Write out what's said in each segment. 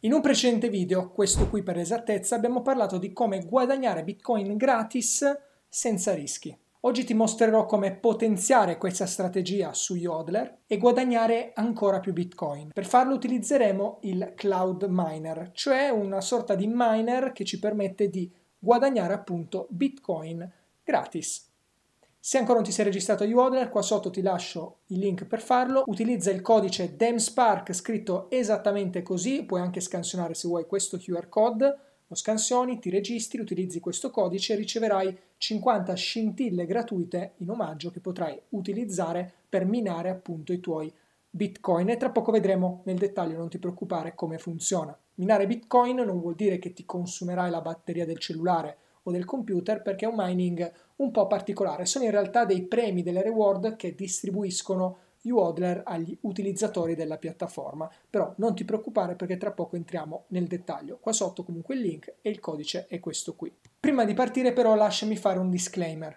In un precedente video, questo qui per esattezza, abbiamo parlato di come guadagnare Bitcoin gratis senza rischi. Oggi ti mostrerò come potenziare questa strategia su Yodler e guadagnare ancora più Bitcoin. Per farlo utilizzeremo il Cloud Miner, cioè una sorta di miner che ci permette di guadagnare appunto Bitcoin gratis. Se ancora non ti sei registrato a Uodler, qua sotto ti lascio il link per farlo. Utilizza il codice DEMSPARK scritto esattamente così, puoi anche scansionare se vuoi questo QR code, lo scansioni, ti registri, utilizzi questo codice e riceverai 50 scintille gratuite in omaggio che potrai utilizzare per minare appunto i tuoi Bitcoin e tra poco vedremo nel dettaglio, non ti preoccupare, come funziona. Minare Bitcoin non vuol dire che ti consumerai la batteria del cellulare o del computer perché è un mining un po' particolare. Sono in realtà dei premi, delle reward che distribuiscono UODLER agli utilizzatori della piattaforma. Però non ti preoccupare perché tra poco entriamo nel dettaglio. Qua sotto comunque il link e il codice è questo qui. Prima di partire però lasciami fare un disclaimer.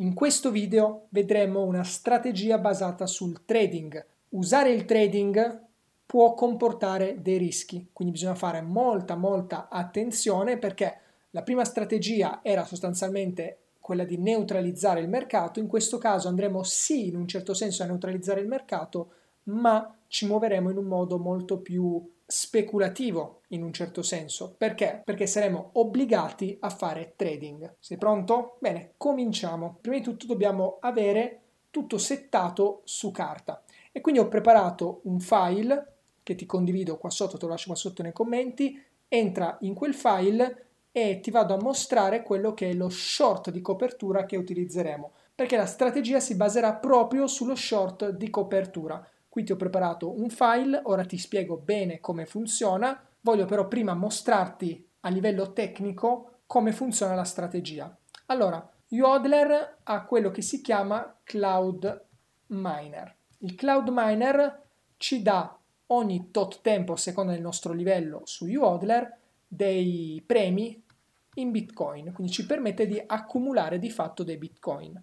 In questo video vedremo una strategia basata sul trading. Usare il trading può comportare dei rischi, quindi bisogna fare molta molta attenzione perché la prima strategia era sostanzialmente quella di neutralizzare il mercato. In questo caso andremo sì in un certo senso a neutralizzare il mercato, ma ci muoveremo in un modo molto più speculativo in un certo senso. Perché? Perché saremo obbligati a fare trading. Sei pronto? Bene, cominciamo. Prima di tutto dobbiamo avere tutto settato su carta e quindi ho preparato un file che ti condivido qua sotto, te lo lascio qua sotto nei commenti, entra in quel file e ti vado a mostrare quello che è lo short di copertura che utilizzeremo perché la strategia si baserà proprio sullo short di copertura. Qui ti ho preparato un file, ora ti spiego bene come funziona, voglio però prima mostrarti a livello tecnico come funziona la strategia. Allora, Yodler ha quello che si chiama Cloud Miner. Il Cloud Miner ci dà ogni tot tempo, secondo il nostro livello su Yodler, dei premi in bitcoin, quindi ci permette di accumulare di fatto dei bitcoin.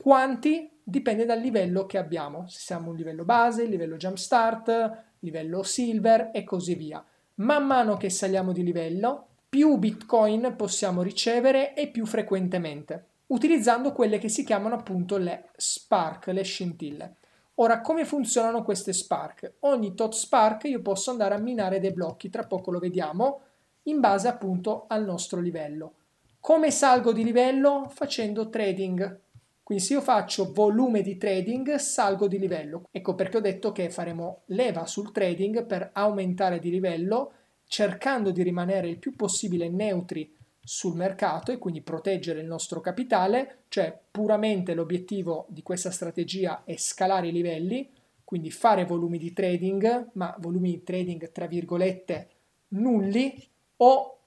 Quanti? Dipende dal livello che abbiamo, se siamo un livello base, livello jumpstart, livello silver e così via. Man mano che saliamo di livello, più bitcoin possiamo ricevere e più frequentemente, utilizzando quelle che si chiamano appunto le spark, le scintille. Ora, come funzionano queste spark? Ogni tot spark io posso andare a minare dei blocchi, tra poco lo vediamo, in base appunto al nostro livello. Come salgo di livello? Facendo trading. Quindi se io faccio volume di trading, salgo di livello. Ecco perché ho detto che faremo leva sul trading per aumentare di livello, cercando di rimanere il più possibile neutri sul mercato e quindi proteggere il nostro capitale, cioè puramente l'obiettivo di questa strategia è scalare i livelli, quindi fare volumi di trading, ma volumi di trading tra virgolette nulli, o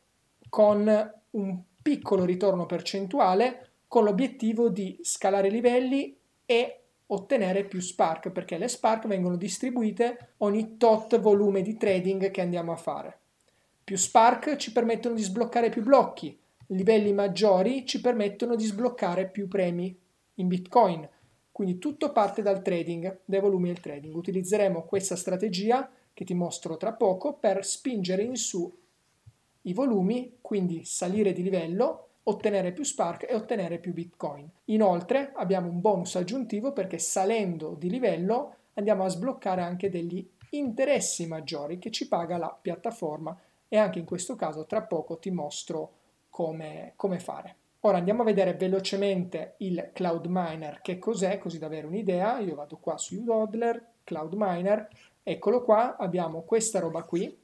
con un piccolo ritorno percentuale con l'obiettivo di scalare i livelli e ottenere più Spark perché le Spark vengono distribuite ogni tot volume di trading che andiamo a fare. Più Spark ci permettono di sbloccare più blocchi, livelli maggiori ci permettono di sbloccare più premi in Bitcoin. Quindi tutto parte dal trading, dai volumi del trading. Utilizzeremo questa strategia che ti mostro tra poco per spingere in su i volumi, quindi salire di livello, ottenere più Spark e ottenere più Bitcoin. Inoltre abbiamo un bonus aggiuntivo perché salendo di livello andiamo a sbloccare anche degli interessi maggiori che ci paga la piattaforma e anche in questo caso tra poco ti mostro come, come fare. Ora andiamo a vedere velocemente il Cloud Miner che cos'è, così da avere un'idea. Io vado qua su Udodler, Cloud Miner, eccolo qua, abbiamo questa roba qui.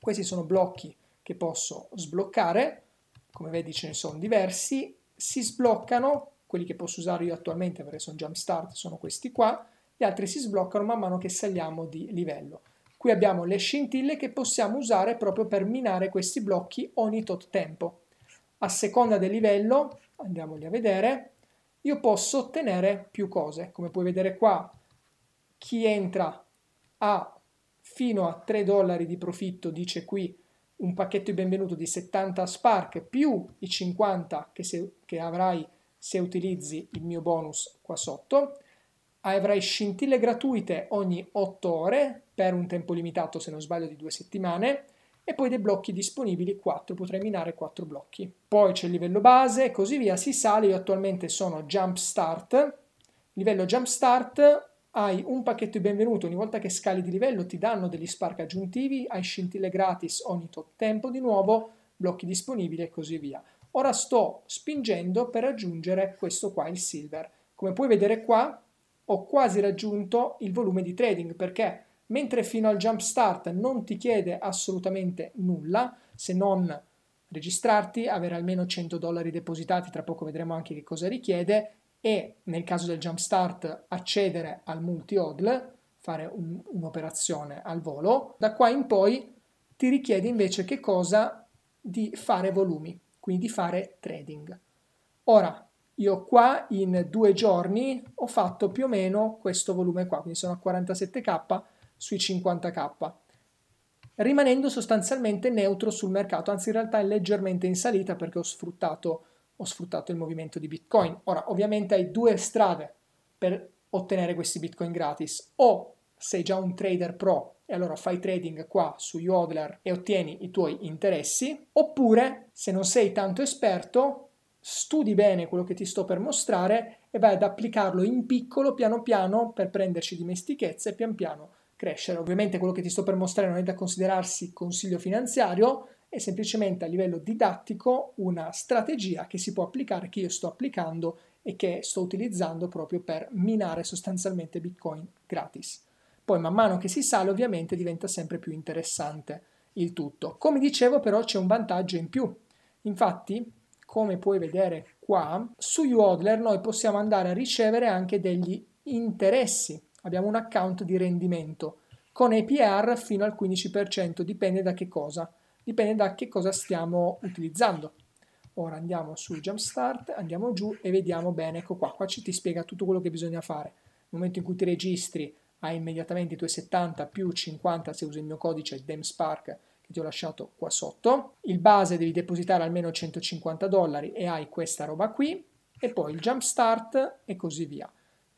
Questi sono blocchi che posso sbloccare, come vedi ce ne sono diversi, si sbloccano, quelli che posso usare io attualmente perché sono jumpstart sono questi qua, gli altri si sbloccano man mano che saliamo di livello. Qui abbiamo le scintille che possiamo usare proprio per minare questi blocchi ogni tot tempo. A seconda del livello, andiamoli a vedere, io posso ottenere più cose. Come puoi vedere qua, chi entra a fino a 3 dollari di profitto dice qui un pacchetto di benvenuto di 70 Spark più i 50 che, se, che avrai se utilizzi il mio bonus qua sotto, avrai scintille gratuite ogni 8 ore per un tempo limitato se non sbaglio di due settimane e poi dei blocchi disponibili 4, potrai minare 4 blocchi. Poi c'è il livello base e così via, si sale, io attualmente sono jump start, livello jump start hai un pacchetto di benvenuto ogni volta che scali di livello, ti danno degli spark aggiuntivi, hai scintille gratis ogni tot tempo di nuovo, blocchi disponibili e così via. Ora sto spingendo per raggiungere questo qua, il silver. Come puoi vedere qua, ho quasi raggiunto il volume di trading perché mentre fino al jump start non ti chiede assolutamente nulla se non registrarti, avere almeno 100 dollari depositati, tra poco vedremo anche che cosa richiede, e nel caso del jumpstart accedere al multi-odl, fare un, un'operazione al volo. Da qua in poi ti richiede invece che cosa? Di fare volumi, quindi di fare trading. Ora, io qua in due giorni ho fatto più o meno questo volume qua, quindi sono a 47k sui 50k, rimanendo sostanzialmente neutro sul mercato, anzi in realtà è leggermente in salita perché ho sfruttato ho sfruttato il movimento di Bitcoin. Ora, ovviamente hai due strade per ottenere questi Bitcoin gratis. O sei già un trader pro e allora fai trading qua su Yodler e ottieni i tuoi interessi, oppure se non sei tanto esperto, studi bene quello che ti sto per mostrare e vai ad applicarlo in piccolo piano piano per prenderci dimestichezza e pian piano crescere. Ovviamente quello che ti sto per mostrare non è da considerarsi consiglio finanziario, è semplicemente a livello didattico una strategia che si può applicare, che io sto applicando e che sto utilizzando proprio per minare sostanzialmente Bitcoin gratis. Poi man mano che si sale ovviamente diventa sempre più interessante il tutto. Come dicevo però c'è un vantaggio in più. Infatti, come puoi vedere qua, su Uodler noi possiamo andare a ricevere anche degli interessi. Abbiamo un account di rendimento con APR fino al 15%, dipende da che cosa dipende da che cosa stiamo utilizzando. Ora andiamo su Jumpstart, andiamo giù e vediamo bene, ecco qua, qua ci ti spiega tutto quello che bisogna fare. Nel momento in cui ti registri hai immediatamente i tuoi 70 più 50 se usi il mio codice DEMSPARK che ti ho lasciato qua sotto. Il base devi depositare almeno 150 dollari e hai questa roba qui e poi il Jumpstart e così via.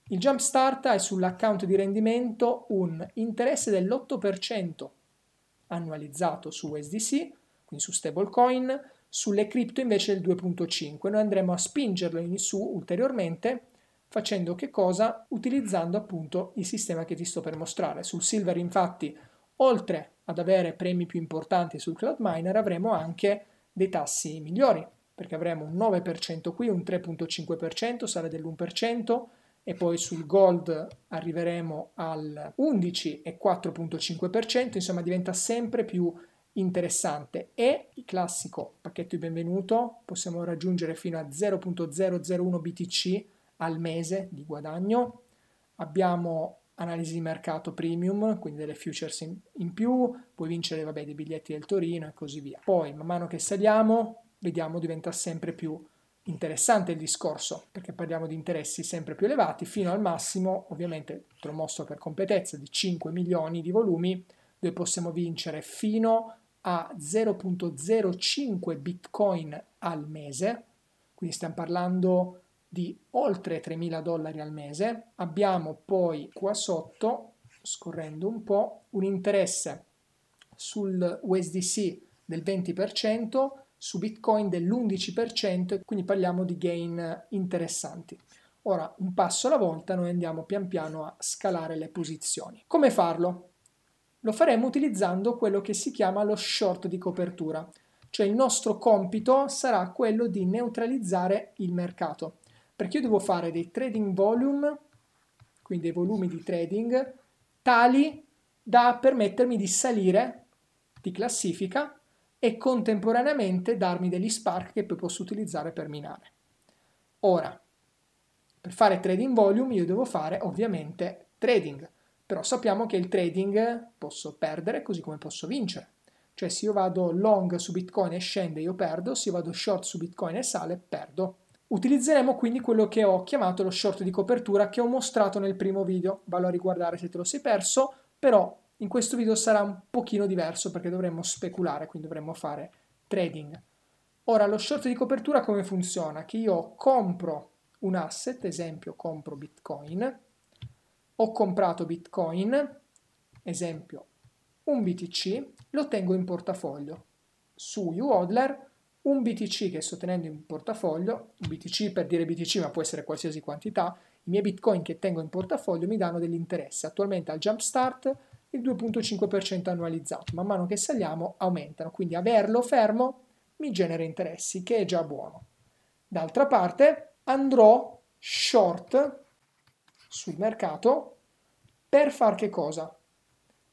Il Jumpstart hai sull'account di rendimento un interesse dell'8% annualizzato su USDC, quindi su stablecoin, sulle cripto invece il 2.5. Noi andremo a spingerlo in su ulteriormente facendo che cosa? Utilizzando appunto il sistema che ti sto per mostrare. Sul Silver infatti, oltre ad avere premi più importanti sul Cloud Miner, avremo anche dei tassi migliori, perché avremo un 9% qui, un 3.5%, sale dell'1%, e poi sul gold arriveremo al 11,4.5%, insomma diventa sempre più interessante e il classico pacchetto di benvenuto possiamo raggiungere fino a 0.001 BTC al mese di guadagno. Abbiamo analisi di mercato premium, quindi delle futures in, in più, puoi vincere vabbè, dei biglietti del Torino e così via. Poi man mano che saliamo, vediamo diventa sempre più interessante interessante il discorso perché parliamo di interessi sempre più elevati fino al massimo ovviamente promosso per completezza di 5 milioni di volumi dove possiamo vincere fino a 0.05 bitcoin al mese quindi stiamo parlando di oltre 3.000 dollari al mese abbiamo poi qua sotto scorrendo un po' un interesse sul USDC del 20% su Bitcoin dell'11%, quindi parliamo di gain interessanti. Ora, un passo alla volta, noi andiamo pian piano a scalare le posizioni. Come farlo? Lo faremo utilizzando quello che si chiama lo short di copertura, cioè il nostro compito sarà quello di neutralizzare il mercato, perché io devo fare dei trading volume, quindi dei volumi di trading, tali da permettermi di salire di classifica e contemporaneamente darmi degli spark che poi posso utilizzare per minare. Ora, per fare trading volume io devo fare ovviamente trading, però sappiamo che il trading posso perdere così come posso vincere. Cioè se io vado long su Bitcoin e scende io perdo, se io vado short su Bitcoin e sale perdo. Utilizzeremo quindi quello che ho chiamato lo short di copertura che ho mostrato nel primo video, vallo a riguardare se te lo sei perso, però in questo video sarà un pochino diverso perché dovremmo speculare, quindi dovremmo fare trading. Ora, lo short di copertura come funziona? Che io compro un asset, esempio compro Bitcoin, ho comprato Bitcoin, esempio un BTC, lo tengo in portafoglio. Su UODLER un BTC che sto tenendo in portafoglio, un BTC per dire BTC ma può essere qualsiasi quantità, i miei Bitcoin che tengo in portafoglio mi danno dell'interesse. Attualmente al jumpstart il 2.5% annualizzato. Man mano che saliamo aumentano, quindi averlo fermo mi genera interessi, che è già buono. D'altra parte andrò short sul mercato per far che cosa?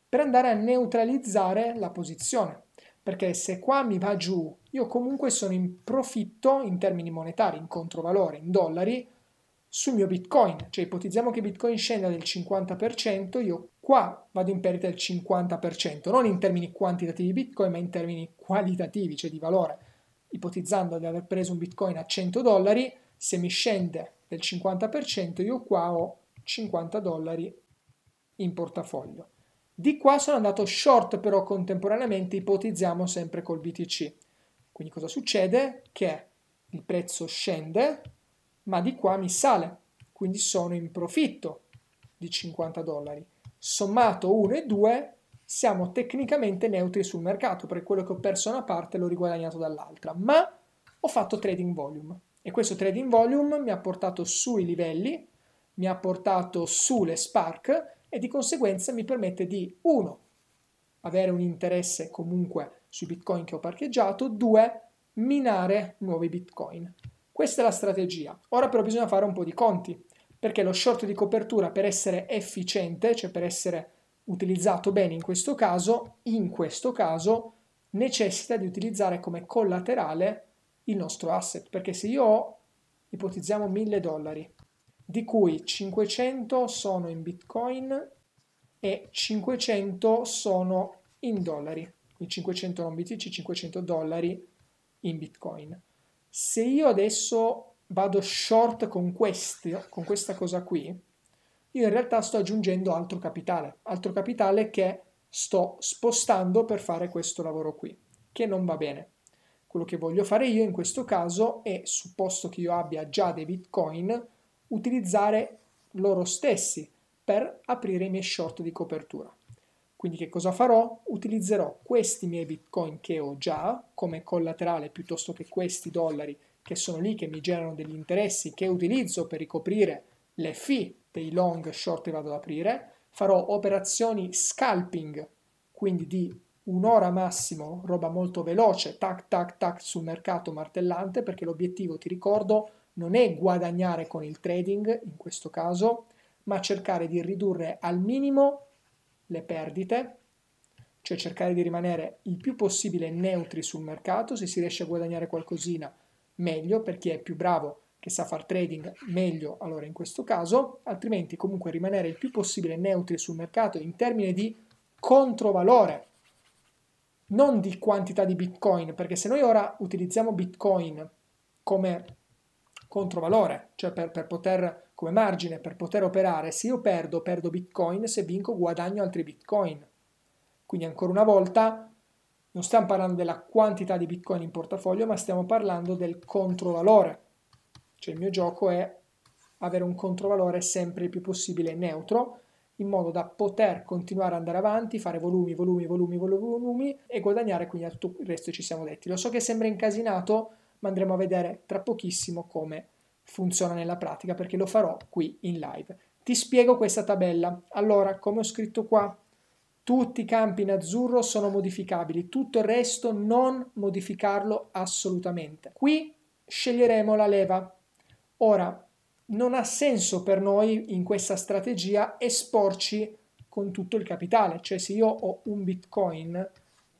Per andare a neutralizzare la posizione, perché se qua mi va giù, io comunque sono in profitto in termini monetari, in controvalore, in dollari, sul mio Bitcoin, cioè ipotizziamo che Bitcoin scenda del 50%, io Qua vado in perdita del 50%, non in termini quantitativi di Bitcoin, ma in termini qualitativi, cioè di valore. Ipotizzando di aver preso un Bitcoin a 100 dollari, se mi scende del 50%, io qua ho 50 dollari in portafoglio. Di qua sono andato short però contemporaneamente, ipotizziamo sempre col BTC. Quindi cosa succede? Che il prezzo scende, ma di qua mi sale, quindi sono in profitto di 50 dollari sommato 1 e 2 siamo tecnicamente neutri sul mercato, perché quello che ho perso una parte l'ho riguadagnato dall'altra, ma ho fatto trading volume e questo trading volume mi ha portato sui livelli, mi ha portato sulle spark e di conseguenza mi permette di 1 avere un interesse comunque sui bitcoin che ho parcheggiato, 2 minare nuovi bitcoin. Questa è la strategia. Ora però bisogna fare un po' di conti perché lo short di copertura per essere efficiente, cioè per essere utilizzato bene in questo caso, in questo caso necessita di utilizzare come collaterale il nostro asset, perché se io ho, ipotizziamo 1000 dollari, di cui 500 sono in bitcoin e 500 sono in dollari, quindi 500 non BTC, 500 dollari in bitcoin. Se io adesso vado short con, questi, con questa cosa qui, io in realtà sto aggiungendo altro capitale, altro capitale che sto spostando per fare questo lavoro qui, che non va bene. Quello che voglio fare io in questo caso è, supposto che io abbia già dei bitcoin, utilizzare loro stessi per aprire i miei short di copertura. Quindi che cosa farò? Utilizzerò questi miei bitcoin che ho già come collaterale piuttosto che questi dollari che sono lì, che mi generano degli interessi, che utilizzo per ricoprire le fee dei long short che vado ad aprire, farò operazioni scalping, quindi di un'ora massimo, roba molto veloce, tac tac tac sul mercato martellante, perché l'obiettivo, ti ricordo, non è guadagnare con il trading in questo caso, ma cercare di ridurre al minimo le perdite, cioè cercare di rimanere il più possibile neutri sul mercato, se si riesce a guadagnare qualcosina meglio per chi è più bravo che sa far trading meglio allora in questo caso, altrimenti comunque rimanere il più possibile neutri sul mercato in termini di controvalore, non di quantità di bitcoin, perché se noi ora utilizziamo bitcoin come controvalore, cioè per, per poter, come margine, per poter operare, se io perdo, perdo bitcoin, se vinco guadagno altri bitcoin. Quindi ancora una volta non stiamo parlando della quantità di bitcoin in portafoglio, ma stiamo parlando del controvalore. Cioè il mio gioco è avere un controvalore sempre il più possibile neutro, in modo da poter continuare ad andare avanti, fare volumi, volumi, volumi, volumi e guadagnare quindi a tutto il resto ci siamo detti. Lo so che sembra incasinato, ma andremo a vedere tra pochissimo come funziona nella pratica perché lo farò qui in live. Ti spiego questa tabella. Allora, come ho scritto qua, tutti i campi in azzurro sono modificabili, tutto il resto non modificarlo assolutamente. Qui sceglieremo la leva. Ora, non ha senso per noi in questa strategia esporci con tutto il capitale, cioè se io ho un bitcoin,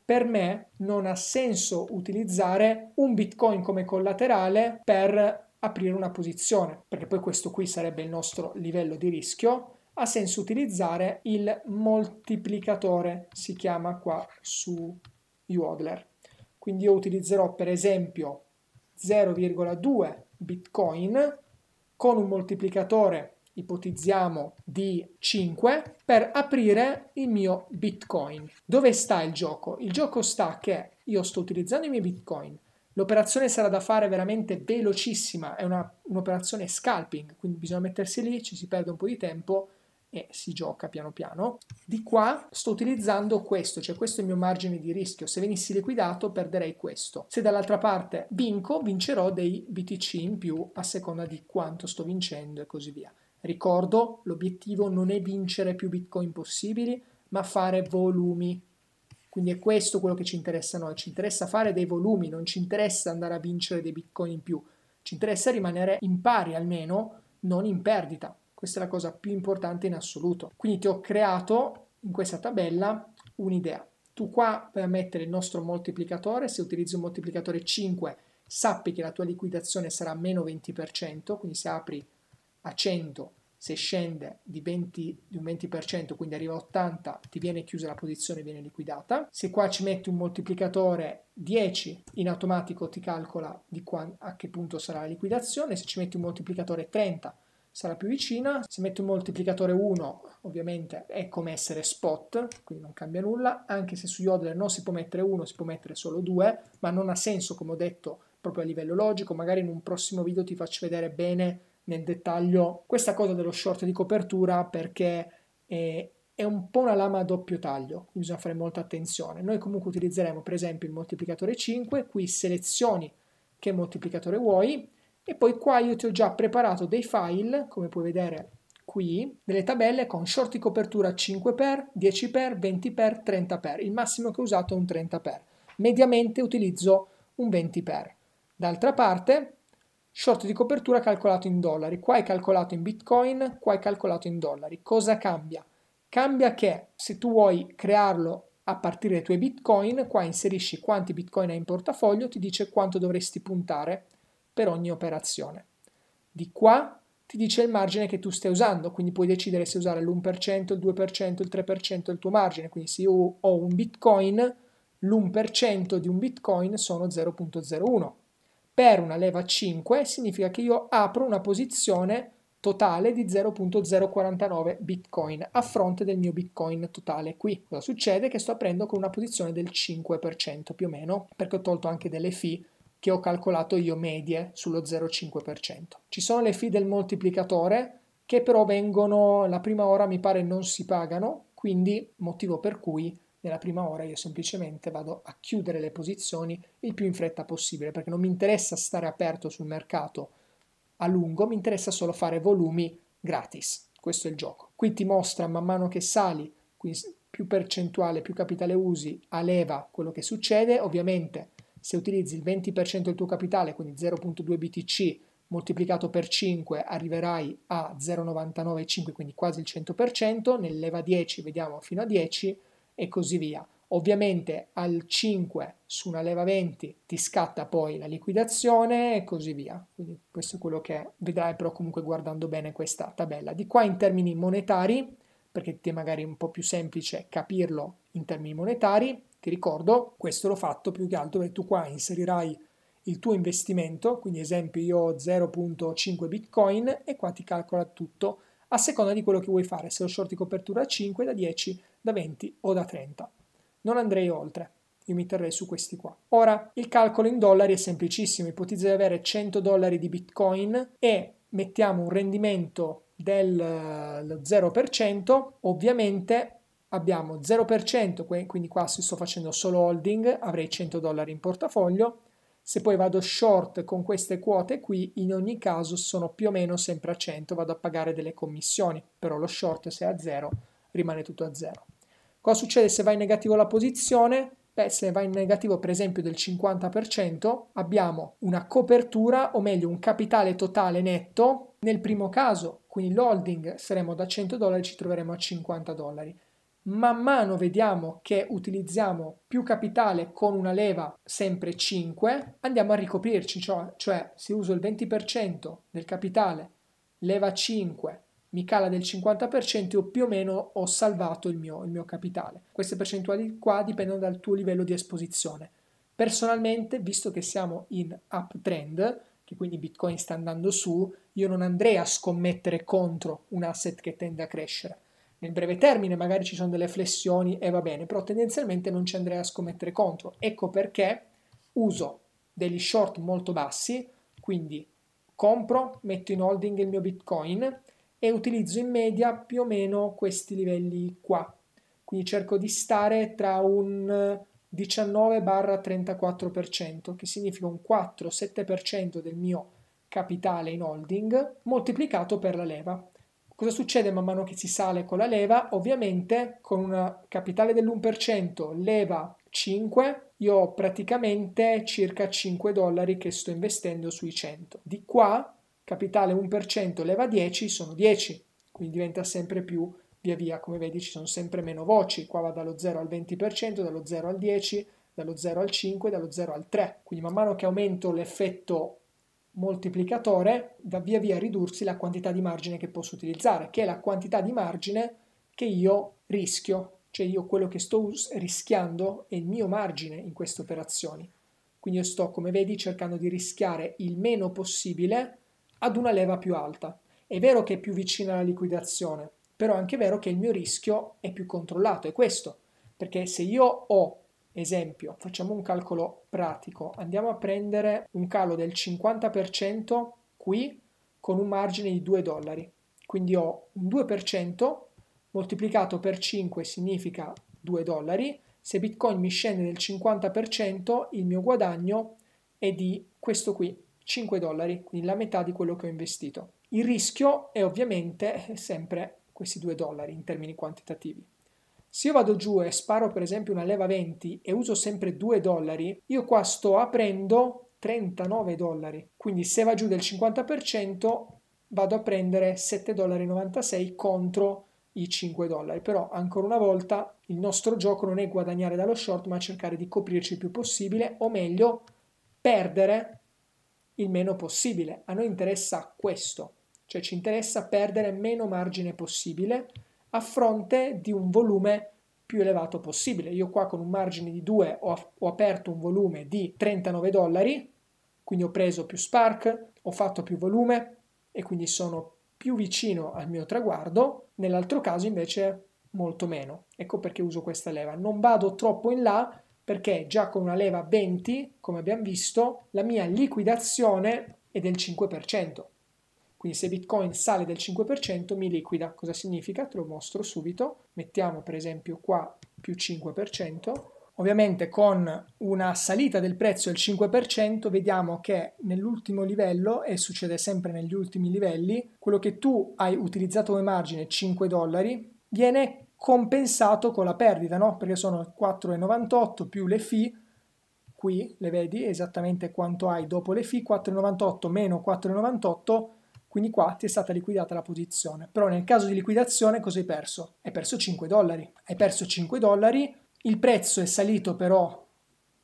per me non ha senso utilizzare un bitcoin come collaterale per aprire una posizione, perché poi questo qui sarebbe il nostro livello di rischio ha senso utilizzare il moltiplicatore, si chiama qua su Yodler. Quindi io utilizzerò per esempio 0,2 bitcoin con un moltiplicatore ipotizziamo di 5 per aprire il mio bitcoin. Dove sta il gioco? Il gioco sta che io sto utilizzando i miei bitcoin, L'operazione sarà da fare veramente velocissima, è un'operazione scalping, quindi bisogna mettersi lì, ci si perde un po' di tempo e si gioca piano piano. Di qua sto utilizzando questo, cioè questo è il mio margine di rischio. Se venissi liquidato perderei questo. Se dall'altra parte vinco, vincerò dei BTC in più a seconda di quanto sto vincendo e così via. Ricordo, l'obiettivo non è vincere più Bitcoin possibili, ma fare volumi. Quindi è questo quello che ci interessa a noi, ci interessa fare dei volumi, non ci interessa andare a vincere dei Bitcoin in più, ci interessa rimanere in pari almeno, non in perdita. Questa è la cosa più importante in assoluto. Quindi ti ho creato in questa tabella un'idea. Tu qua vai a mettere il nostro moltiplicatore, se utilizzi un moltiplicatore 5 sappi che la tua liquidazione sarà meno 20%, quindi se apri a 100 se scende di, 20, di un 20%, quindi arriva a 80, ti viene chiusa la posizione, viene liquidata. Se qua ci metti un moltiplicatore 10, in automatico ti calcola di qua, a che punto sarà la liquidazione. Se ci metti un moltiplicatore 30, sarà più vicina. Se metto un moltiplicatore 1, ovviamente è come essere spot, quindi non cambia nulla, anche se su Yodel non si può mettere 1, si può mettere solo 2, ma non ha senso, come ho detto, proprio a livello logico, magari in un prossimo video ti faccio vedere bene nel dettaglio questa cosa dello short di copertura perché è, è un po' una lama a doppio taglio, bisogna fare molta attenzione. Noi comunque utilizzeremo per esempio il moltiplicatore 5, qui selezioni che moltiplicatore vuoi, e poi qua io ti ho già preparato dei file, come puoi vedere qui, delle tabelle con short di copertura 5x, 10x, 20x, 30x. Il massimo che ho usato è un 30x. Mediamente utilizzo un 20x. D'altra parte, short di copertura calcolato in dollari. Qua è calcolato in bitcoin, qua è calcolato in dollari. Cosa cambia? Cambia che se tu vuoi crearlo a partire dai tuoi bitcoin, qua inserisci quanti bitcoin hai in portafoglio, ti dice quanto dovresti puntare per ogni operazione. Di qua ti dice il margine che tu stai usando, quindi puoi decidere se usare l'1%, il 2%, il 3% del tuo margine, quindi se io ho un bitcoin, l'1% di un bitcoin sono 0.01. Per una leva 5 significa che io apro una posizione totale di 0.049 bitcoin a fronte del mio bitcoin totale qui. Cosa succede? Che sto aprendo con una posizione del 5% più o meno, perché ho tolto anche delle fee che ho calcolato io medie sullo 0,5%. Ci sono le fee del moltiplicatore che però vengono, la prima ora mi pare non si pagano, quindi motivo per cui nella prima ora io semplicemente vado a chiudere le posizioni il più in fretta possibile perché non mi interessa stare aperto sul mercato a lungo, mi interessa solo fare volumi gratis. Questo è il gioco. Qui ti mostra man mano che sali, più percentuale, più capitale usi a leva quello che succede, ovviamente se utilizzi il 20% del tuo capitale, quindi 0.2 BTC moltiplicato per 5 arriverai a 0,995, quindi quasi il 100%, nel leva 10 vediamo fino a 10 e così via. Ovviamente al 5 su una leva 20 ti scatta poi la liquidazione e così via. Quindi questo è quello che vedrai però comunque guardando bene questa tabella. Di qua in termini monetari, perché ti è magari un po' più semplice capirlo in termini monetari, ti ricordo, questo l'ho fatto più che altro perché tu qua inserirai il tuo investimento, quindi esempio io ho 0.5 bitcoin e qua ti calcola tutto a seconda di quello che vuoi fare, se lo short di copertura da 5, da 10, da 20 o da 30. Non andrei oltre, io mi terrei su questi qua. Ora, il calcolo in dollari è semplicissimo, ipotizza di avere 100 dollari di bitcoin e mettiamo un rendimento del 0%, ovviamente abbiamo 0%, quindi qua se sto facendo solo holding avrei 100 dollari in portafoglio, se poi vado short con queste quote qui in ogni caso sono più o meno sempre a 100, vado a pagare delle commissioni, però lo short se è a 0 rimane tutto a 0. Cosa succede se va in negativo la posizione? Beh, se va in negativo per esempio del 50%, abbiamo una copertura, o meglio un capitale totale netto, nel primo caso, quindi l'holding saremo da 100 dollari, ci troveremo a 50 dollari man mano vediamo che utilizziamo più capitale con una leva sempre 5, andiamo a ricoprirci, cioè, cioè se uso il 20% del capitale, leva 5, mi cala del 50%, io più o meno ho salvato il mio, il mio capitale. Queste percentuali qua dipendono dal tuo livello di esposizione. Personalmente, visto che siamo in uptrend, che quindi Bitcoin sta andando su, io non andrei a scommettere contro un asset che tende a crescere nel breve termine magari ci sono delle flessioni e va bene, però tendenzialmente non ci andrei a scommettere contro. Ecco perché uso degli short molto bassi, quindi compro, metto in holding il mio Bitcoin e utilizzo in media più o meno questi livelli qua. Quindi cerco di stare tra un 19-34%, che significa un 4-7% del mio capitale in holding moltiplicato per la leva. Cosa succede man mano che si sale con la leva? Ovviamente con una capitale dell'1%, leva 5, io ho praticamente circa 5 dollari che sto investendo sui 100. Di qua, capitale 1%, leva 10, sono 10, quindi diventa sempre più via via, come vedi ci sono sempre meno voci, qua va dallo 0 al 20%, dallo 0 al 10, dallo 0 al 5, dallo 0 al 3. Quindi man mano che aumento l'effetto moltiplicatore va via via a ridursi la quantità di margine che posso utilizzare, che è la quantità di margine che io rischio, cioè io quello che sto rischiando è il mio margine in queste operazioni. Quindi io sto, come vedi, cercando di rischiare il meno possibile ad una leva più alta. È vero che è più vicina alla liquidazione, però è anche vero che il mio rischio è più controllato, è questo, perché se io ho Esempio, facciamo un calcolo pratico, andiamo a prendere un calo del 50% qui con un margine di 2 dollari, quindi ho un 2% moltiplicato per 5 significa 2 dollari, se Bitcoin mi scende del 50% il mio guadagno è di questo qui, 5 dollari, quindi la metà di quello che ho investito. Il rischio è ovviamente sempre questi 2 dollari in termini quantitativi. Se io vado giù e sparo per esempio una leva 20 e uso sempre 2 dollari, io qua sto aprendo 39 dollari. Quindi se va giù del 50% vado a prendere 7,96 dollari contro i 5 dollari. Però ancora una volta il nostro gioco non è guadagnare dallo short ma cercare di coprirci il più possibile o meglio perdere il meno possibile. A noi interessa questo, cioè ci interessa perdere meno margine possibile a fronte di un volume più elevato possibile. Io qua con un margine di 2 ho, ho aperto un volume di 39 dollari, quindi ho preso più Spark, ho fatto più volume e quindi sono più vicino al mio traguardo, nell'altro caso invece molto meno. Ecco perché uso questa leva. Non vado troppo in là perché già con una leva 20, come abbiamo visto, la mia liquidazione è del 5%. Quindi se Bitcoin sale del 5% mi liquida. Cosa significa? Te lo mostro subito. Mettiamo per esempio qua più 5%. Ovviamente con una salita del prezzo del 5% vediamo che nell'ultimo livello, e succede sempre negli ultimi livelli, quello che tu hai utilizzato come margine 5 dollari viene compensato con la perdita, no? perché sono 4,98 più le fee, qui le vedi esattamente quanto hai dopo le fee, 4,98 meno 4,98 quindi qua ti è stata liquidata la posizione. Però nel caso di liquidazione cosa hai perso? Hai perso 5 dollari. Hai perso 5 dollari, il prezzo è salito però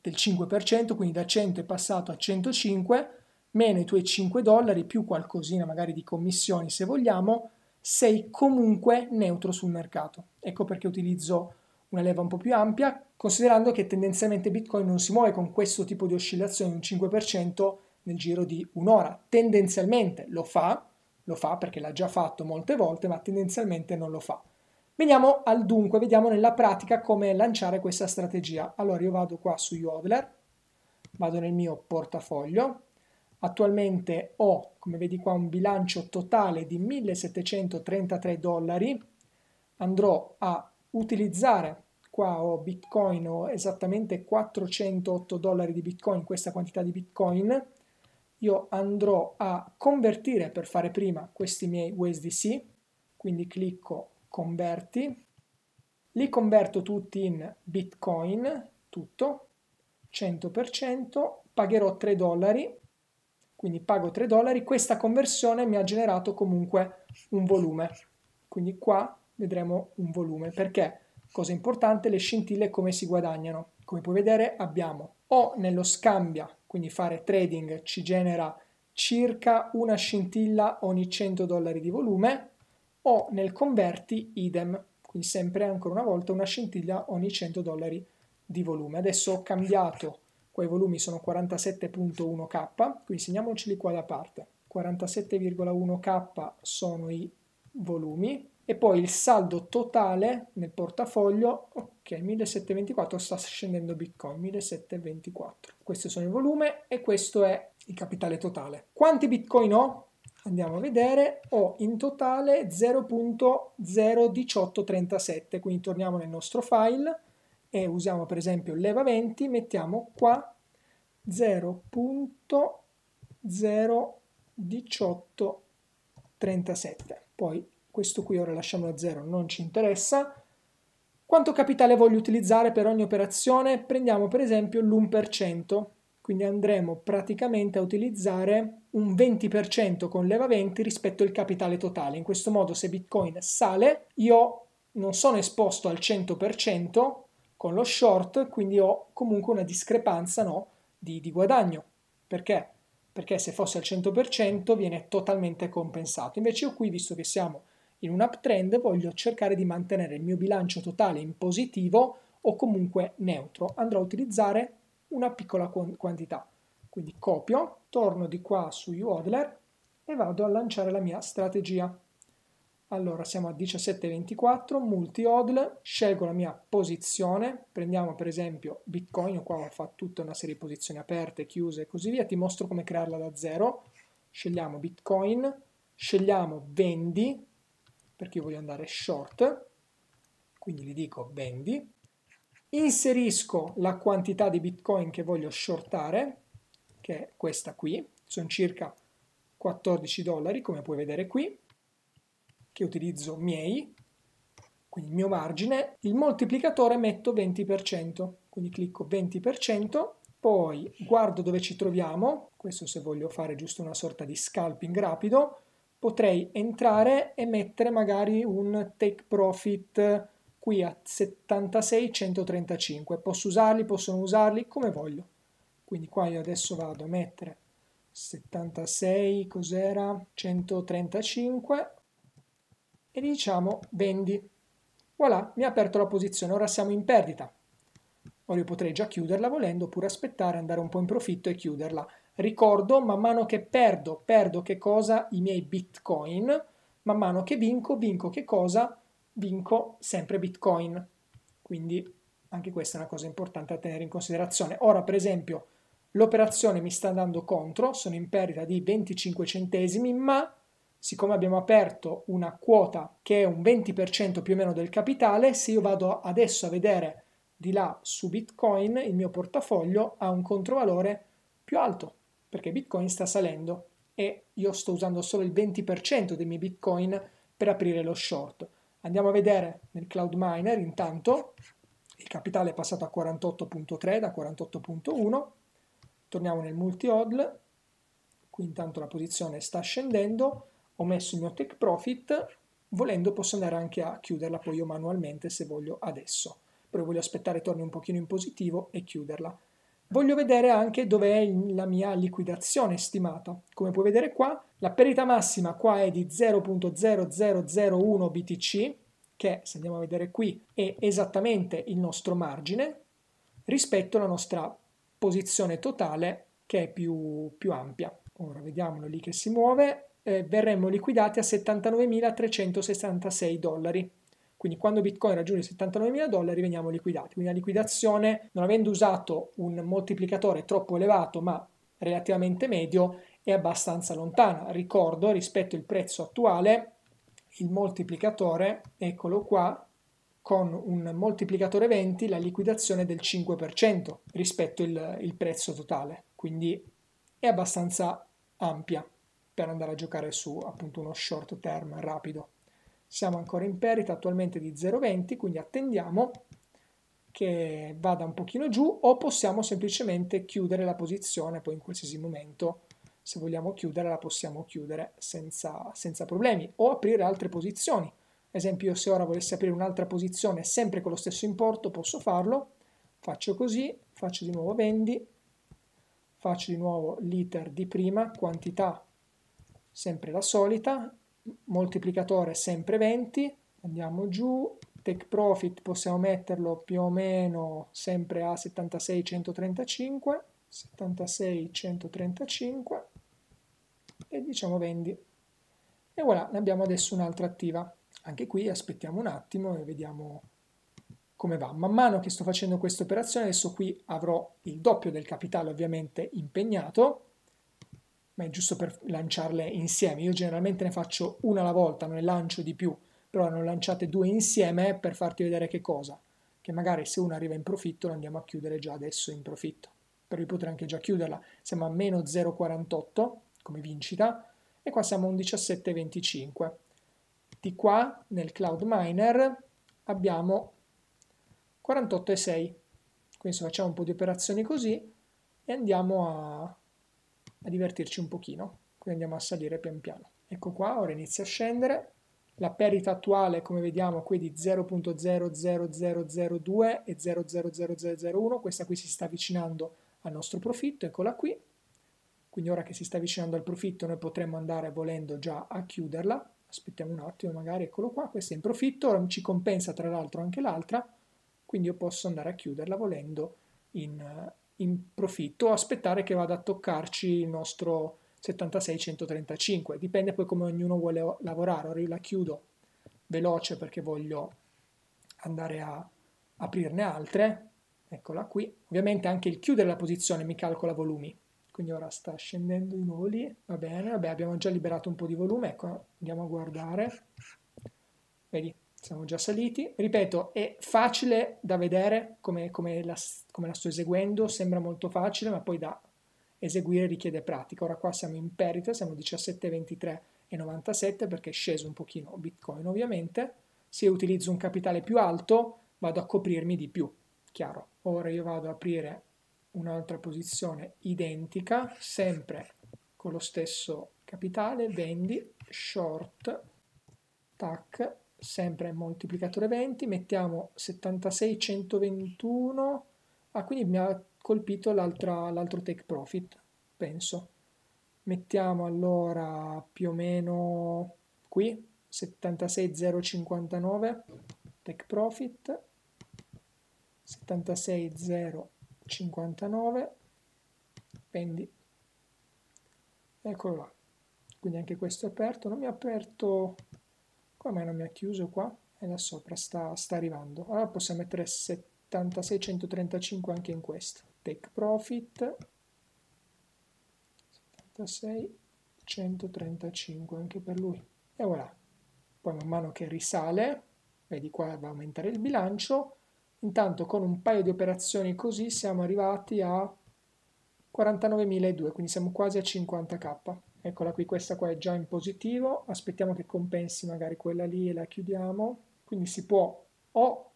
del 5%, quindi da 100 è passato a 105, meno i tuoi 5 dollari, più qualcosina magari di commissioni se vogliamo, sei comunque neutro sul mercato. Ecco perché utilizzo una leva un po' più ampia, considerando che tendenzialmente Bitcoin non si muove con questo tipo di oscillazione, un 5%, nel giro di un'ora. Tendenzialmente lo fa, lo fa perché l'ha già fatto molte volte, ma tendenzialmente non lo fa. Veniamo al dunque, vediamo nella pratica come lanciare questa strategia. Allora io vado qua su Yodler, vado nel mio portafoglio, attualmente ho, come vedi qua, un bilancio totale di 1733 dollari, andrò a utilizzare qua ho bitcoin ho esattamente 408 dollari di bitcoin questa quantità di bitcoin io andrò a convertire per fare prima questi miei USDC, quindi clicco converti, li converto tutti in Bitcoin, tutto, 100%, pagherò 3 dollari, quindi pago 3 dollari, questa conversione mi ha generato comunque un volume, quindi qua vedremo un volume, perché, cosa importante, le scintille come si guadagnano. Come puoi vedere abbiamo o nello scambia quindi fare trading ci genera circa una scintilla ogni 100 dollari di volume o nel converti idem, quindi sempre ancora una volta una scintilla ogni 100 dollari di volume. Adesso ho cambiato, quei volumi sono 47.1k, quindi segniamoceli qua da parte. 47,1k sono i volumi e poi il saldo totale nel portafoglio, ok, 1724 sta scendendo Bitcoin, 1724. Questo sono il volume e questo è il capitale totale. Quanti Bitcoin ho? Andiamo a vedere, ho in totale 0.01837, quindi torniamo nel nostro file e usiamo per esempio leva 20, mettiamo qua 0.01837. Poi questo qui ora lasciamo a zero, non ci interessa. Quanto capitale voglio utilizzare per ogni operazione? Prendiamo per esempio l'1%, quindi andremo praticamente a utilizzare un 20% con leva 20 rispetto al capitale totale. In questo modo se Bitcoin sale io non sono esposto al 100% con lo short, quindi ho comunque una discrepanza no, di, di guadagno. Perché? Perché se fosse al 100% viene totalmente compensato. Invece io qui, visto che siamo in un uptrend voglio cercare di mantenere il mio bilancio totale in positivo o comunque neutro. Andrò a utilizzare una piccola quantità. Quindi copio, torno di qua su UODLER e vado a lanciare la mia strategia. Allora siamo a 17,24, multi-odl, scelgo la mia posizione, prendiamo per esempio Bitcoin, qua fatto tutta una serie di posizioni aperte, chiuse e così via, ti mostro come crearla da zero, scegliamo Bitcoin, scegliamo vendi, perché io voglio andare short, quindi gli dico vendi, inserisco la quantità di bitcoin che voglio shortare, che è questa qui, sono circa 14 dollari come puoi vedere qui, che utilizzo miei, quindi il mio margine, il moltiplicatore metto 20%, quindi clicco 20%, poi guardo dove ci troviamo, questo se voglio fare giusto una sorta di scalping rapido, potrei entrare e mettere magari un take profit qui a 76,135. Posso usarli, possono usarli come voglio. Quindi qua io adesso vado a mettere 76, cos'era? 135 e gli diciamo vendi. Voilà, mi ha aperto la posizione, ora siamo in perdita. Ora io potrei già chiuderla volendo oppure aspettare, andare un po' in profitto e chiuderla ricordo man mano che perdo, perdo che cosa? I miei bitcoin, man mano che vinco, vinco che cosa? Vinco sempre bitcoin. Quindi anche questa è una cosa importante da tenere in considerazione. Ora per esempio l'operazione mi sta andando contro, sono in perdita di 25 centesimi, ma siccome abbiamo aperto una quota che è un 20% più o meno del capitale, se io vado adesso a vedere di là su Bitcoin, il mio portafoglio ha un controvalore più alto perché Bitcoin sta salendo e io sto usando solo il 20% dei miei Bitcoin per aprire lo short. Andiamo a vedere nel cloud miner intanto il capitale è passato a 48.3 da 48.1, torniamo nel multi-hodl, qui intanto la posizione sta scendendo, ho messo il mio take profit, volendo posso andare anche a chiuderla poi io manualmente se voglio adesso, però voglio aspettare torni un pochino in positivo e chiuderla voglio vedere anche dove è la mia liquidazione stimata. Come puoi vedere qua, la perdita massima qua è di 0.0001 BTC, che se andiamo a vedere qui è esattamente il nostro margine, rispetto alla nostra posizione totale che è più, più ampia. Ora vediamolo lì che si muove, eh, verremmo liquidati a 79.366 dollari. Quindi quando Bitcoin raggiunge 79.000 dollari veniamo liquidati. Quindi la liquidazione, non avendo usato un moltiplicatore troppo elevato ma relativamente medio, è abbastanza lontana. Ricordo, rispetto al prezzo attuale, il moltiplicatore, eccolo qua, con un moltiplicatore 20 la liquidazione è del 5% rispetto al prezzo totale, quindi è abbastanza ampia per andare a giocare su appunto uno short term rapido siamo ancora in perita attualmente di 0,20 quindi attendiamo che vada un pochino giù o possiamo semplicemente chiudere la posizione poi in qualsiasi momento se vogliamo chiudere la possiamo chiudere senza, senza problemi o aprire altre posizioni ad esempio se ora volessi aprire un'altra posizione sempre con lo stesso importo posso farlo faccio così faccio di nuovo vendi faccio di nuovo l'iter di prima quantità sempre la solita moltiplicatore sempre 20, andiamo giù, take profit possiamo metterlo più o meno sempre a 76,135, 76,135 e diciamo vendi. E voilà, ne abbiamo adesso un'altra attiva. Anche qui aspettiamo un attimo e vediamo come va. Man mano che sto facendo questa operazione, adesso qui avrò il doppio del capitale ovviamente impegnato, ma è giusto per lanciarle insieme. Io generalmente ne faccio una alla volta, non ne lancio di più, però non lanciate due insieme per farti vedere che cosa. Che magari se una arriva in profitto la andiamo a chiudere già adesso in profitto. Per cui potrei anche già chiuderla. Siamo a meno 0,48 come vincita e qua siamo a un 17,25. Di qua nel cloud miner abbiamo 48,6. Quindi se facciamo un po' di operazioni così e andiamo a a divertirci un pochino, quindi andiamo a salire pian piano. Ecco qua, ora inizia a scendere, la perdita attuale come vediamo qui è di 0.00002 e 0.00001, questa qui si sta avvicinando al nostro profitto, eccola qui, quindi ora che si sta avvicinando al profitto noi potremmo andare volendo già a chiuderla, aspettiamo un attimo magari, eccolo qua, questa è in profitto, ora ci compensa tra l'altro anche l'altra, quindi io posso andare a chiuderla volendo in, eh, in profitto aspettare che vada a toccarci il nostro 76-135. Dipende poi come ognuno vuole lavorare. Ora io la chiudo veloce perché voglio andare a aprirne altre. Eccola qui. Ovviamente anche il chiudere la posizione mi calcola volumi. Quindi ora sta scendendo di nuovo lì. Va bene, vabbè, abbiamo già liberato un po' di volume. Ecco, andiamo a guardare. Vedi, siamo già saliti. Ripeto, è facile da vedere come, come, la, come, la, sto eseguendo, sembra molto facile, ma poi da eseguire richiede pratica. Ora qua siamo in perita, siamo 17,23,97 perché è sceso un pochino Bitcoin ovviamente. Se utilizzo un capitale più alto vado a coprirmi di più, chiaro. Ora io vado ad aprire un'altra posizione identica, sempre con lo stesso capitale, vendi, short, tac, sempre moltiplicatore 20, mettiamo 76, 121, ah quindi mi ha colpito l'altro take profit, penso. Mettiamo allora più o meno qui, 76059, take profit, 76059, vendi, eccolo là. Quindi anche questo è aperto, non mi ha aperto come mai non mi ha chiuso qua? E là sopra sta, sta arrivando. Allora possiamo mettere 76.135 anche in questo. Take profit 76.135 anche per lui. E voilà. Poi man mano che risale, vedi qua va a aumentare il bilancio. Intanto con un paio di operazioni così siamo arrivati a 49.200 quindi siamo quasi a 50k eccola qui questa qua è già in positivo aspettiamo che compensi magari quella lì e la chiudiamo quindi si può o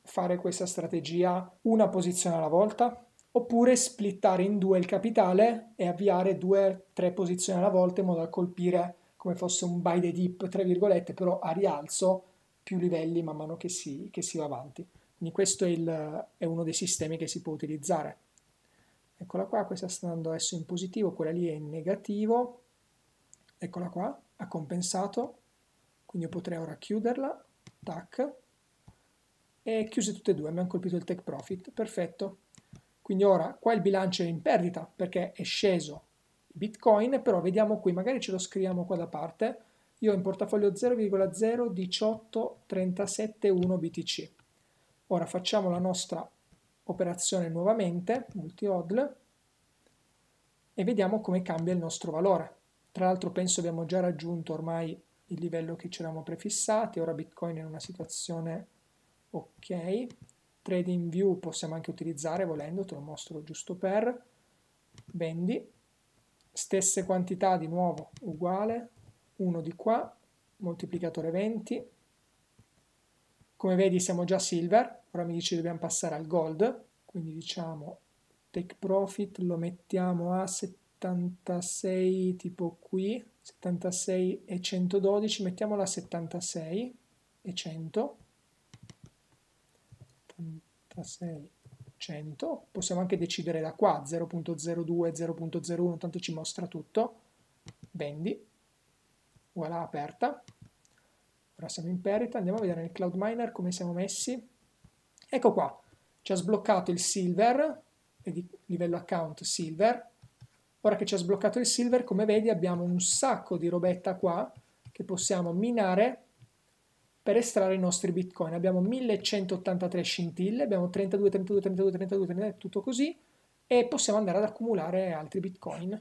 fare questa strategia una posizione alla volta oppure splittare in due il capitale e avviare due tre posizioni alla volta in modo da colpire come fosse un buy the dip tra virgolette però a rialzo più livelli man mano che si, che si va avanti quindi questo è, il, è uno dei sistemi che si può utilizzare eccola qua questa sta andando adesso in positivo quella lì è in negativo eccola qua, ha compensato, quindi io potrei ora chiuderla, tac, e chiuse tutte e due, mi hanno colpito il take profit, perfetto. Quindi ora qua il bilancio è in perdita perché è sceso il Bitcoin, però vediamo qui, magari ce lo scriviamo qua da parte, io ho in portafoglio 0,018371 BTC. Ora facciamo la nostra operazione nuovamente, multi-odl, e vediamo come cambia il nostro valore. Tra l'altro penso abbiamo già raggiunto ormai il livello che ci eravamo prefissati, ora Bitcoin è in una situazione ok. Trading View possiamo anche utilizzare volendo, te lo mostro giusto per. Vendi, stesse quantità di nuovo, uguale, Uno di qua, moltiplicatore 20. Come vedi siamo già silver, ora mi dici dobbiamo passare al gold, quindi diciamo take profit lo mettiamo a 70 76 tipo qui 76 e 112 mettiamola 76 e 100 76 100 possiamo anche decidere da qua 0.02 0.01 tanto ci mostra tutto vendi voilà aperta ora siamo in perita andiamo a vedere nel cloud miner come siamo messi ecco qua ci ha sbloccato il silver livello account silver Ora che ci ha sbloccato il silver, come vedi abbiamo un sacco di robetta qua che possiamo minare per estrarre i nostri bitcoin. Abbiamo 1183 scintille, abbiamo 32, 32, 32, 32, 32 tutto così e possiamo andare ad accumulare altri bitcoin.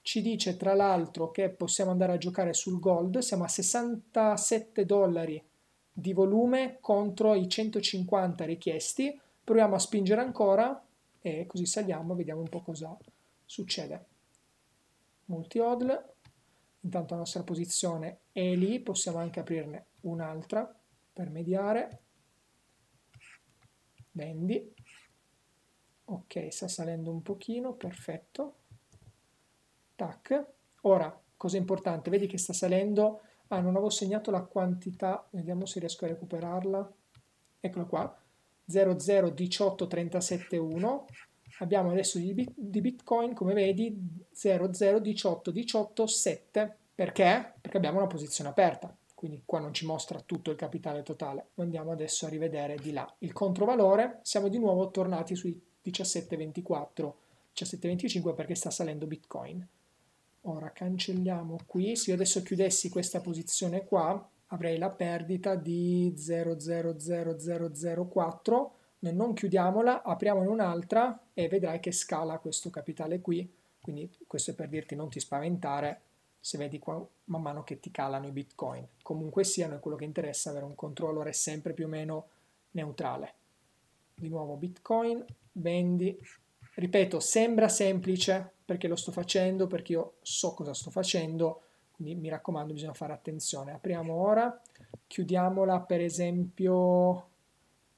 Ci dice tra l'altro che possiamo andare a giocare sul gold, siamo a 67 dollari di volume contro i 150 richiesti. Proviamo a spingere ancora e così saliamo, vediamo un po' cosa succede. Multi odl, intanto la nostra posizione è lì, possiamo anche aprirne un'altra per mediare. Vendi. Ok, sta salendo un pochino, perfetto. Tac. Ora, cosa importante, vedi che sta salendo... Ah, non avevo segnato la quantità, vediamo se riesco a recuperarla. Eccola qua, 00181 abbiamo adesso di, bit, di Bitcoin, come vedi, 0018187. Perché? Perché abbiamo una posizione aperta, quindi qua non ci mostra tutto il capitale totale. Andiamo adesso a rivedere di là. Il controvalore, siamo di nuovo tornati sui 17,24, 17,25 perché sta salendo Bitcoin. Ora cancelliamo qui, se io adesso chiudessi questa posizione qua, avrei la perdita di 0,00004 non chiudiamola, apriamone un'altra e vedrai che scala questo capitale qui, quindi questo è per dirti non ti spaventare se vedi qua, man mano che ti calano i bitcoin. Comunque siano è quello che interessa avere un controller sempre più o meno neutrale. Di nuovo bitcoin, vendi, ripeto sembra semplice perché lo sto facendo, perché io so cosa sto facendo, quindi mi raccomando bisogna fare attenzione. Apriamo ora, chiudiamola per esempio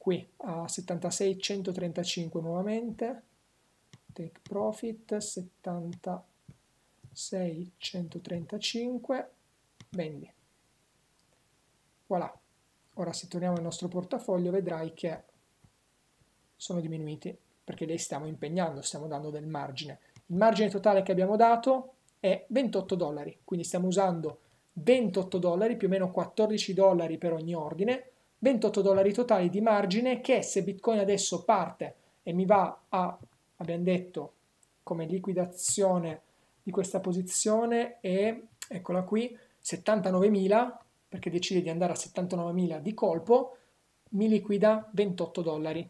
qui a 76,135 nuovamente, take profit 76,135, vendi. Voilà, ora se torniamo al nostro portafoglio vedrai che sono diminuiti perché li stiamo impegnando, stiamo dando del margine. Il margine totale che abbiamo dato è 28 dollari, quindi stiamo usando 28 dollari, più o meno 14 dollari per ogni ordine, 28 dollari totali di margine che se Bitcoin adesso parte e mi va a, abbiamo detto, come liquidazione di questa posizione è, eccola qui, 79.000, perché decide di andare a 79.000 di colpo, mi liquida 28 dollari.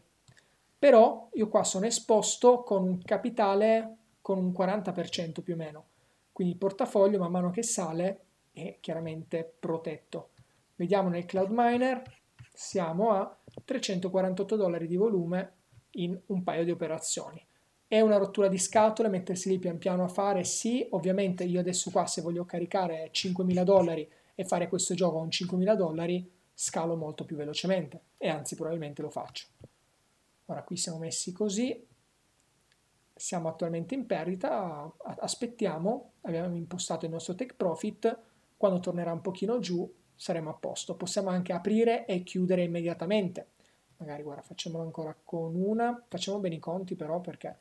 Però io qua sono esposto con un capitale con un 40% più o meno. Quindi il portafoglio man mano che sale è chiaramente protetto. Vediamo nel cloud miner, siamo a 348 dollari di volume in un paio di operazioni. È una rottura di scatole mettersi lì pian piano a fare? Sì, ovviamente io adesso qua se voglio caricare 5.000 dollari e fare questo gioco con 5.000 dollari scalo molto più velocemente e anzi probabilmente lo faccio. Ora qui siamo messi così, siamo attualmente in perdita, aspettiamo, abbiamo impostato il nostro take profit, quando tornerà un pochino giù saremo a posto. Possiamo anche aprire e chiudere immediatamente. Magari, guarda, facciamolo ancora con una. Facciamo bene i conti però perché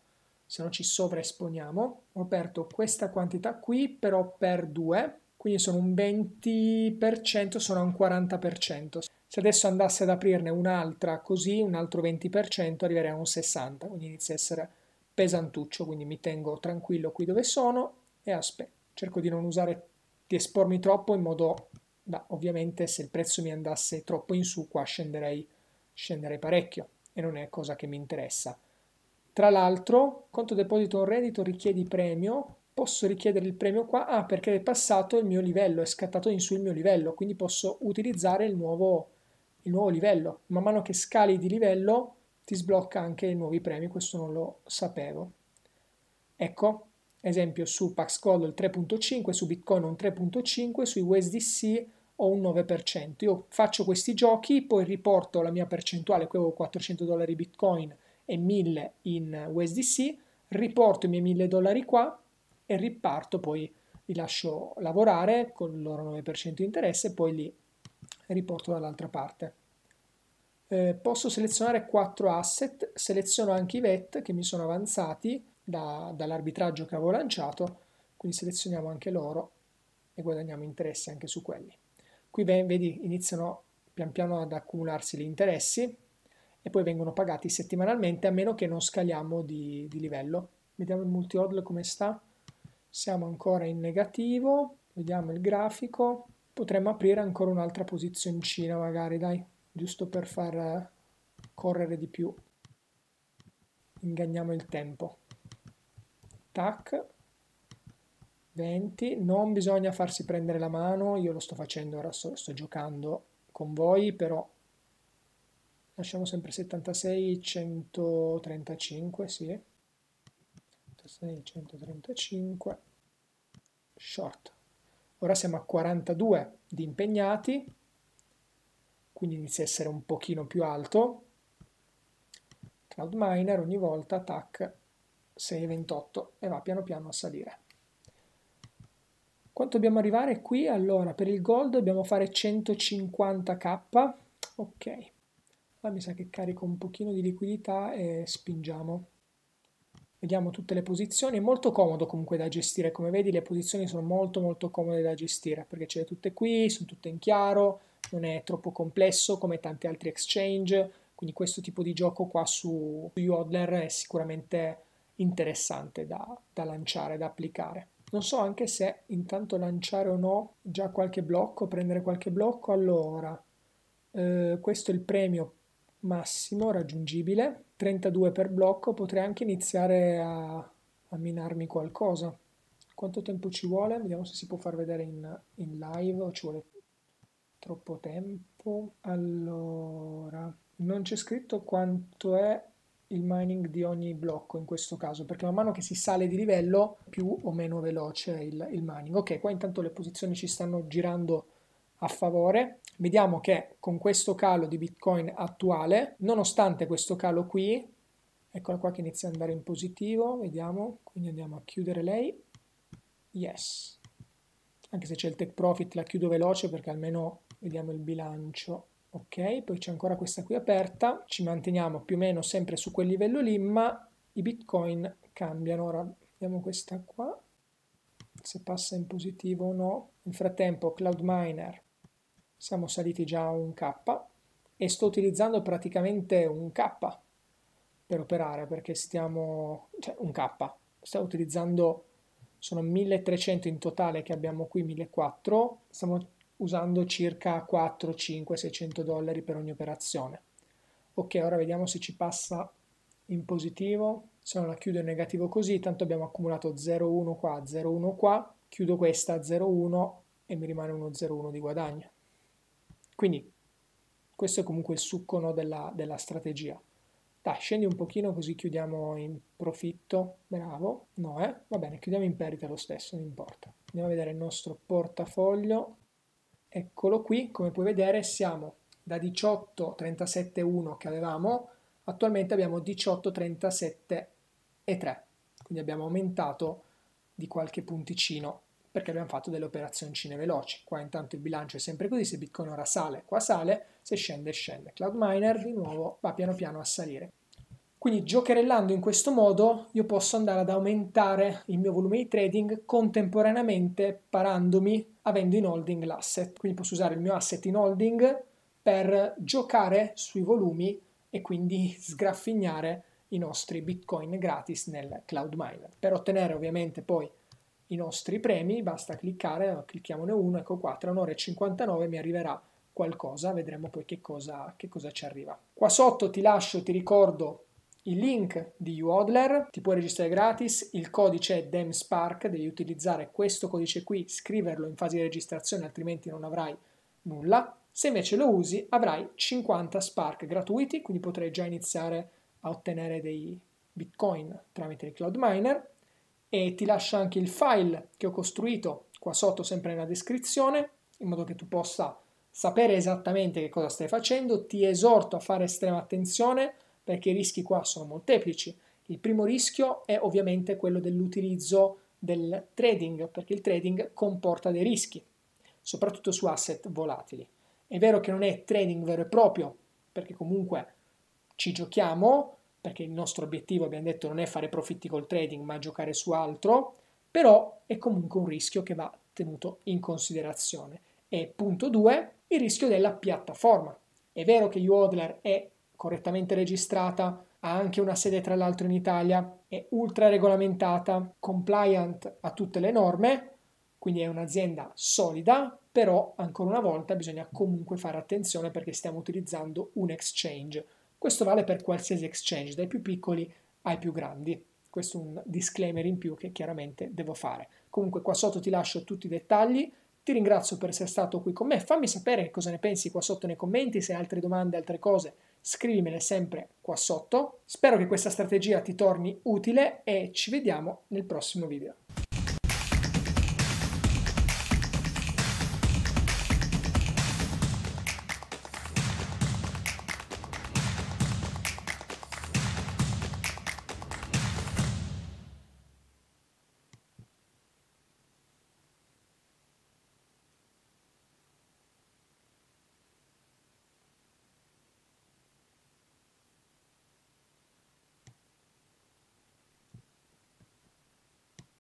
se no ci sovraesponiamo. Ho aperto questa quantità qui però per due. quindi sono un 20%, sono un 40%. Se adesso andasse ad aprirne un'altra così, un altro 20%, arriverei a un 60%, quindi inizia a essere pesantuccio, quindi mi tengo tranquillo qui dove sono e aspetto. Cerco di non usare, di espormi troppo in modo Beh, ovviamente se il prezzo mi andasse troppo in su qua scenderei, scenderei parecchio e non è cosa che mi interessa. Tra l'altro, conto deposito un reddito richiedi premio, posso richiedere il premio qua, ah, perché è passato il mio livello, è scattato in su il mio livello, quindi posso utilizzare il nuovo, il nuovo livello. Man mano che scali di livello ti sblocca anche i nuovi premi, questo non lo sapevo. Ecco, esempio su Paxcoll il 3.5, su Bitcoin un 3.5, sui USDC ho un 9%. Io faccio questi giochi, poi riporto la mia percentuale, qui avevo 400 dollari Bitcoin e 1000 in USDC, riporto i miei 1000 dollari qua e riparto, poi li lascio lavorare con il loro 9% di interesse e poi li riporto dall'altra parte. Eh, posso selezionare 4 asset, seleziono anche i VET che mi sono avanzati da, dall'arbitraggio che avevo lanciato, quindi selezioniamo anche loro e guadagniamo interesse anche su quelli. Qui vedi iniziano pian piano ad accumularsi gli interessi e poi vengono pagati settimanalmente a meno che non scaliamo di, di livello. Vediamo il multi-hodl come sta. Siamo ancora in negativo, vediamo il grafico. Potremmo aprire ancora un'altra posizioncina magari, dai, giusto per far correre di più. Inganniamo il tempo. Tac, 20. Non bisogna farsi prendere la mano, io lo sto facendo, ora sto, sto giocando con voi, però lasciamo sempre 76, 135, sì. 76, 135, short. Ora siamo a 42 di impegnati, quindi inizia a essere un pochino più alto. Cloud Miner ogni volta, tac, 6,28 e va piano piano a salire. Quanto dobbiamo arrivare qui? Allora, per il gold dobbiamo fare 150k. Ok, ma ah, mi sa che carico un pochino di liquidità e spingiamo. Vediamo tutte le posizioni, è molto comodo comunque da gestire, come vedi le posizioni sono molto molto comode da gestire, perché ce le tutte qui, sono tutte in chiaro, non è troppo complesso come tanti altri exchange, quindi questo tipo di gioco qua su, su Yodler è sicuramente interessante da, da lanciare, da applicare. Non so anche se intanto lanciare o no già qualche blocco, prendere qualche blocco. Allora, eh, questo è il premio massimo raggiungibile, 32 per blocco, potrei anche iniziare a, a minarmi qualcosa. Quanto tempo ci vuole? Vediamo se si può far vedere in, in live o ci vuole troppo tempo. Allora, non c'è scritto quanto è il mining di ogni blocco in questo caso, perché man mano che si sale di livello più o meno veloce il, il mining. Ok, qua intanto le posizioni ci stanno girando a favore. Vediamo che con questo calo di Bitcoin attuale, nonostante questo calo qui, eccola qua che inizia ad andare in positivo, vediamo, quindi andiamo a chiudere lei, yes. Anche se c'è il take profit la chiudo veloce perché almeno vediamo il bilancio ok poi c'è ancora questa qui aperta ci manteniamo più o meno sempre su quel livello lì ma i bitcoin cambiano ora vediamo questa qua se passa in positivo o no nel frattempo cloud miner siamo saliti già a un k e sto utilizzando praticamente un k per operare perché stiamo cioè un k sto utilizzando sono 1300 in totale che abbiamo qui 1400 stiamo usando circa 4, 5, 600 dollari per ogni operazione. Ok, ora vediamo se ci passa in positivo, se no la chiudo in negativo così, tanto abbiamo accumulato 0,1 qua, 0,1 qua, chiudo questa 0,1 e mi rimane uno 0,1 di guadagno. Quindi questo è comunque il succo no, della, della, strategia. Dai, scendi un pochino così chiudiamo in profitto, bravo, no eh, va bene, chiudiamo in perdita lo stesso, non importa. Andiamo a vedere il nostro portafoglio, eccolo qui, come puoi vedere siamo da 18,37,1 che avevamo, attualmente abbiamo 18,37,3, quindi abbiamo aumentato di qualche punticino perché abbiamo fatto delle operazioncine veloci. Qua intanto il bilancio è sempre così, se Bitcoin ora sale, qua sale, se scende, scende. Cloud Miner di nuovo va piano piano a salire. Quindi giocherellando in questo modo io posso andare ad aumentare il mio volume di trading contemporaneamente parandomi avendo in holding l'asset. Quindi posso usare il mio asset in holding per giocare sui volumi e quindi sgraffignare i nostri bitcoin gratis nel cloud miner. Per ottenere ovviamente poi i nostri premi basta cliccare, clicchiamone uno, ecco qua, tra un'ora e 59 mi arriverà qualcosa, vedremo poi che cosa, che cosa ci arriva. Qua sotto ti lascio, ti ricordo i link di UODLER, ti puoi registrare gratis, il codice è DEMSPARK, devi utilizzare questo codice qui, scriverlo in fase di registrazione altrimenti non avrai nulla. Se invece lo usi avrai 50 Spark gratuiti, quindi potrai già iniziare a ottenere dei bitcoin tramite il cloud miner e ti lascio anche il file che ho costruito qua sotto sempre nella descrizione in modo che tu possa sapere esattamente che cosa stai facendo. Ti esorto a fare estrema attenzione perché i rischi qua sono molteplici. Il primo rischio è ovviamente quello dell'utilizzo del trading, perché il trading comporta dei rischi, soprattutto su asset volatili. È vero che non è trading vero e proprio, perché comunque ci giochiamo, perché il nostro obiettivo, abbiamo detto, non è fare profitti col trading, ma giocare su altro, però è comunque un rischio che va tenuto in considerazione. E punto 2, il rischio della piattaforma. È vero che UODLER è correttamente registrata, ha anche una sede tra l'altro in Italia, è ultra regolamentata, compliant a tutte le norme, quindi è un'azienda solida, però ancora una volta bisogna comunque fare attenzione perché stiamo utilizzando un exchange. Questo vale per qualsiasi exchange, dai più piccoli ai più grandi. Questo è un disclaimer in più che chiaramente devo fare. Comunque qua sotto ti lascio tutti i dettagli. Ti ringrazio per essere stato qui con me. Fammi sapere cosa ne pensi qua sotto nei commenti, se hai altre domande, altre cose scrivimele sempre qua sotto. Spero che questa strategia ti torni utile e ci vediamo nel prossimo video.